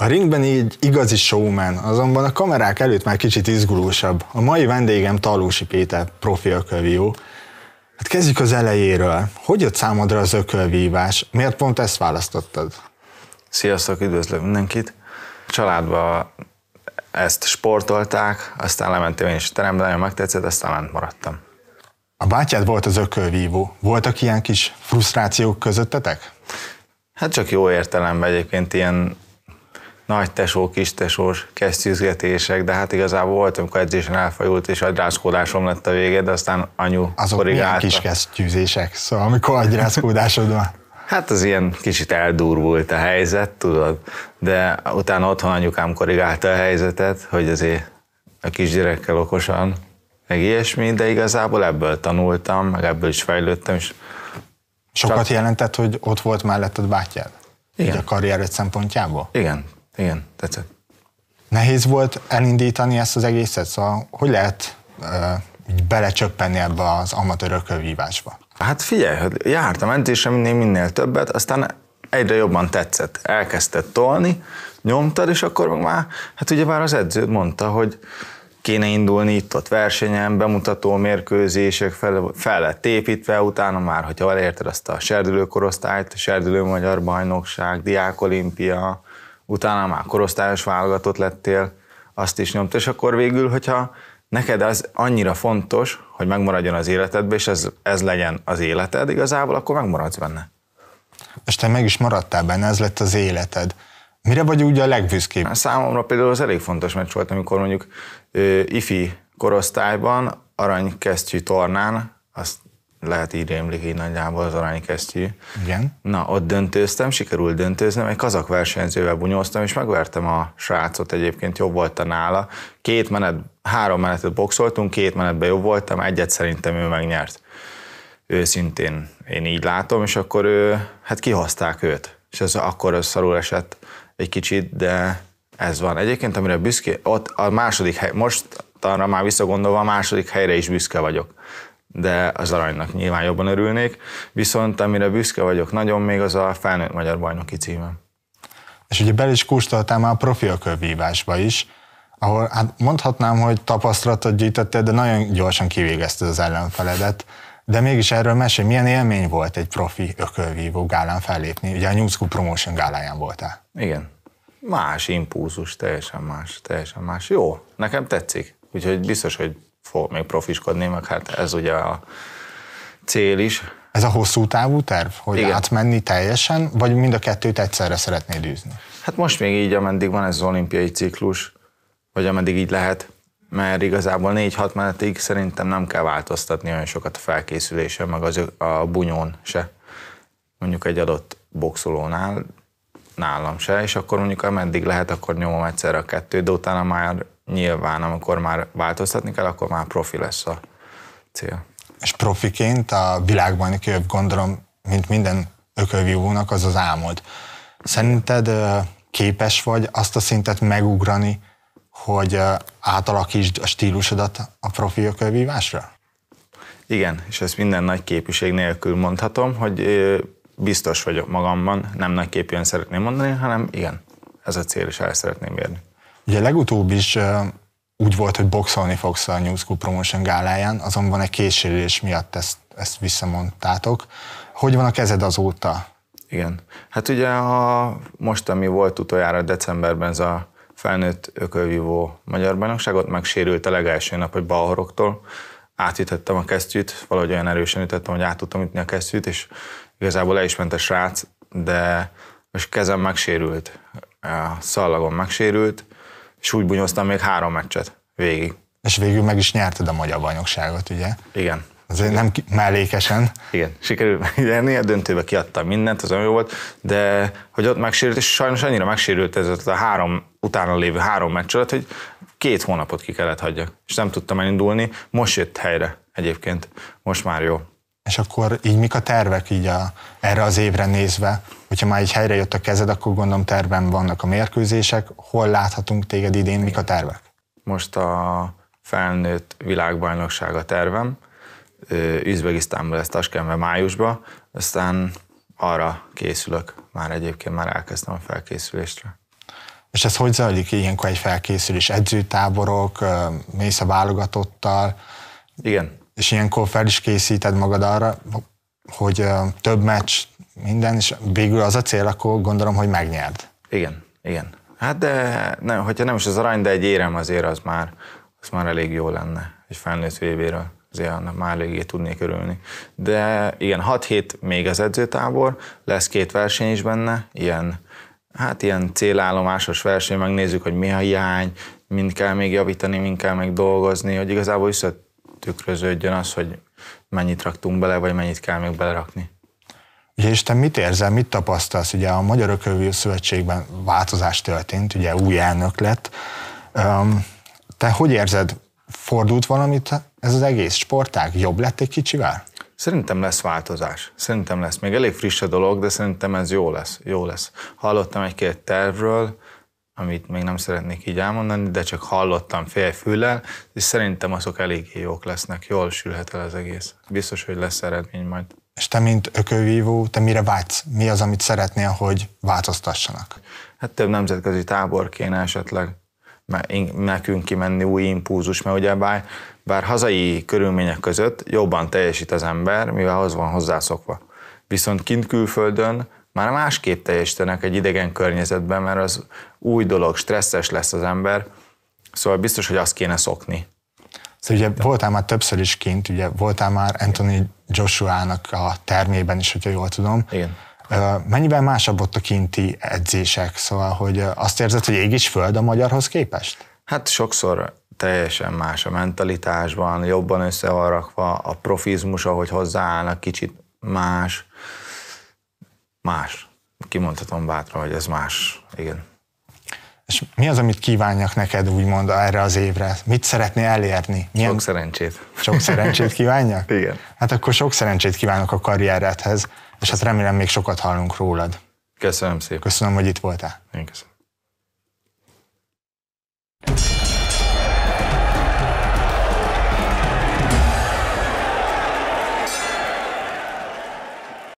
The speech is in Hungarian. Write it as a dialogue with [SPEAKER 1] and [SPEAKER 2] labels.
[SPEAKER 1] A ringben így igazi showman, azonban a kamerák előtt már kicsit izgulósabb. A mai vendégem Talósi Péter, profi ökölvívó. Hát kezdjük az elejéről. Hogy jött számodra az ökölvívás? Miért pont
[SPEAKER 2] ezt választottad? Sziasztok, üdvözlök mindenkit! A családban ezt sportolták, aztán lementem én is a terembe, nagyon megtetszett, aztán lent maradtam.
[SPEAKER 1] A bátyád volt az ökölvívó. Voltak ilyen kis frusztrációk közöttetek?
[SPEAKER 2] Hát csak jó értelemben egyébként ilyen nagy tesó, kis tesós kesztyűzgetések, de hát igazából volt, amikor edzésen elfajult, és agyrászkódásom lett a vége, de aztán anyu Azok korrigálta. kis
[SPEAKER 1] kesztyűzések? Szóval amikor agyrászkódásod van?
[SPEAKER 2] Hát az ilyen kicsit eldurvult a helyzet, tudod, de utána otthon anyukám korrigálta a helyzetet, hogy azért a kisgyerekkel okosan, meg ilyesmi, de igazából ebből tanultam, meg ebből is fejlődtem. És
[SPEAKER 1] Sokat csak... jelentett, hogy ott volt melletted bátyád? Igen. Így a karriered szempontjából?
[SPEAKER 2] Igen, igen, tetszett.
[SPEAKER 1] Nehéz volt elindítani ezt az egészet? Szóval hogy lehet uh, így belecsöppenni ebbe az amatőr ökölvívásba?
[SPEAKER 2] Hát figyelj, hát jártam edzésemnél minél többet, aztán egyre jobban tetszett. elkezdett tolni, nyomtad, és akkor meg már, hát ugye már az edződ mondta, hogy kéne indulni itt-ott versenyen, bemutató mérkőzések, fel, fel lett építve, utána már, hogyha elérted azt a serdülőkorosztályt, serdülő magyar bajnokság, diákolimpia, utána már korosztályos válogatott lettél, azt is nyomt és akkor végül, hogyha neked az annyira fontos, hogy megmaradjon az életedbe, és ez, ez legyen az életed igazából, akkor megmaradsz benne. És te meg is maradtál benne, ez lett az életed. Mire vagy úgy a legbüszkébb? Hát számomra például az elég fontos meccs volt, amikor mondjuk ö, ifi korosztályban aranykesztyű tornán, azt lehet így rémlik, így nagyjából az kesztyű. Igen. Na, ott döntőztem, sikerült döntőznem, egy kazak versenyzővel bunyóztam, és megvertem a srácot egyébként, jobb volt a nála. Két menet, három menetet boxoltunk, két menetben jobb voltam, egyet szerintem ő megnyert. Őszintén én így látom, és akkor ő, hát kihozták őt. És ez akkor az szarul esett egy kicsit, de ez van. Egyébként, amire büszke, ott a második hely, most arra már visszagondolva a második helyre is büszke vagyok de az aranynak nyilván jobban örülnék, viszont amire büszke vagyok nagyon még az a felnőtt magyar bajnoki címem.
[SPEAKER 1] És ugye bel is kóstoltál már a profi ökölvívásba is, ahol hát mondhatnám, hogy tapasztalatot gyűjtöttél, de nagyon gyorsan kivégezted az ellenfeledet. De mégis erről mesél, milyen élmény volt egy profi ökölvívó gálán fellépni? Ugye a New School Promotion gáláján voltál.
[SPEAKER 2] Igen. Más impulzus, teljesen más, teljesen más. Jó, nekem tetszik. Úgyhogy biztos, hogy fog még profiskodni, meg hát ez ugye a cél is.
[SPEAKER 1] Ez a hosszú távú terv, hogy Igen. átmenni teljesen, vagy mind a kettőt egyszerre szeretnéd űzni?
[SPEAKER 2] Hát most még így, ameddig van ez az olimpiai ciklus, vagy ameddig így lehet, mert igazából 4-6 menetig szerintem nem kell változtatni olyan sokat a felkészülésen, meg az, a bunyón se. Mondjuk egy adott boxolónál, nálam se, és akkor mondjuk ameddig lehet, akkor nyomom egyszerre a kettőt, de utána már nyilván, amikor már változtatni kell, akkor már profi lesz a cél.
[SPEAKER 1] És profiként a világban kívül gondolom, mint minden ökölvívónak az az álmod. Szerinted képes vagy azt a szintet megugrani, hogy átalakítsd a stílusodat a profi ökölvívásra?
[SPEAKER 2] Igen, és ezt minden nagy képűség nélkül mondhatom, hogy biztos vagyok magamban, nem nagy képűen szeretném mondani, hanem igen, ez a cél, és el szeretném érni. Ugye
[SPEAKER 1] legutóbb is úgy volt, hogy boxolni fogsz a New School Promotion gáláján, azonban egy késérés miatt ezt, ezt visszamondtátok. Hogy van a kezed azóta?
[SPEAKER 2] Igen. Hát ugye a most, ami volt utoljára decemberben ez a felnőtt ökölvívó magyar bajnokságot, megsérült a legelső nap, hogy balhoroktól. Átütöttem a kesztyűt, valahogy olyan erősen ütöttem, hogy át tudtam ütni a kesztyűt, és igazából le is ment a srác, de most kezem megsérült, a szallagon megsérült, és úgy bunyóztam még három meccset végig.
[SPEAKER 1] És végül meg is nyerted a magyar bajnokságot,
[SPEAKER 2] ugye? Igen. Azért
[SPEAKER 1] nem mellékesen.
[SPEAKER 2] Igen, sikerült megnyerni, a döntőbe kiadtam mindent, az olyan jó volt, de hogy ott megsérült, és sajnos annyira megsérült ez a három utána lévő három meccs alatt, hogy két hónapot ki kellett hagyjak, és nem tudtam elindulni. Most jött helyre egyébként, most már jó
[SPEAKER 1] és akkor így mik a tervek így a, erre az évre nézve? Hogyha már egy helyre jött a kezed, akkor gondolom terben vannak a mérkőzések. Hol láthatunk téged idén, mik
[SPEAKER 2] a tervek? Most a felnőtt világbajnokság a tervem. Üzbegisztánban lesz Taskentbe májusban, aztán arra készülök. Már egyébként már elkezdtem a felkészülésre.
[SPEAKER 1] És ez hogy zajlik ilyenkor egy felkészülés? Edzőtáborok, mész a válogatottal? Igen, és ilyenkor fel is készíted magad arra, hogy több meccs, minden, és végül az a cél, akkor gondolom, hogy megnyerd.
[SPEAKER 2] Igen, igen. Hát de ne, hogyha nem is az arany, de egy érem azért az már, az már elég jó lenne, egy felnőtt vévéről azért annak már eléggé tudnék örülni. De igen, 6 hét még az edzőtábor, lesz két verseny is benne, ilyen, hát ilyen célállomásos verseny, megnézzük, hogy mi a hiány, mind kell még javítani, mind kell még dolgozni, hogy igazából is tükröződjön az, hogy mennyit raktunk bele, vagy mennyit kell még belerakni.
[SPEAKER 1] Ugye, és te mit érzel, mit tapasztalsz? Ugye a Magyar Ökölvű Szövetségben változás történt, ugye új elnök lett. te hogy érzed, fordult valamit ez az egész sportág? Jobb lett egy kicsivel?
[SPEAKER 2] Szerintem lesz változás. Szerintem lesz. Még elég friss a dolog, de szerintem ez jó lesz. Jó lesz. Hallottam egy-két tervről, amit még nem szeretnék így elmondani, de csak hallottam félfüllel, és szerintem azok eléggé jók lesznek, jól sülhet el az egész. Biztos, hogy lesz eredmény majd.
[SPEAKER 1] És te, mint ökölvívó, te mire vágysz? Mi az, amit szeretnél, hogy változtassanak?
[SPEAKER 2] Hát több nemzetközi tábor kéne esetleg nekünk kimenni új impulzus, mert ugye bár, bár hazai körülmények között jobban teljesít az ember, mivel az van hozzászokva. Viszont kint külföldön már másképp teljesítenek egy idegen környezetben, mert az új dolog, stresszes lesz az ember, szóval biztos, hogy azt kéne szokni.
[SPEAKER 1] Szóval ugye voltál már többször is kint, ugye voltál már Anthony Joshua-nak a termében is, hogyha jól tudom. Igen. Mennyivel másabb ott a kinti edzések? Szóval, hogy azt érzed, hogy ég is föld a magyarhoz képest?
[SPEAKER 2] Hát sokszor teljesen más a mentalitásban, jobban össze van rakva, a profizmus, ahogy hozzáállnak, kicsit más más. Kimondhatom bátran, hogy ez más. Igen.
[SPEAKER 1] És mi az, amit kívánjak neked úgymond erre az évre? Mit szeretné elérni?
[SPEAKER 2] Milyen... Sok szerencsét. Sok szerencsét
[SPEAKER 1] kívánjak? Igen. Hát akkor sok szerencsét kívánok a karrieredhez, és hát remélem még sokat hallunk rólad. Köszönöm szépen. Köszönöm, hogy itt voltál. Én köszönöm.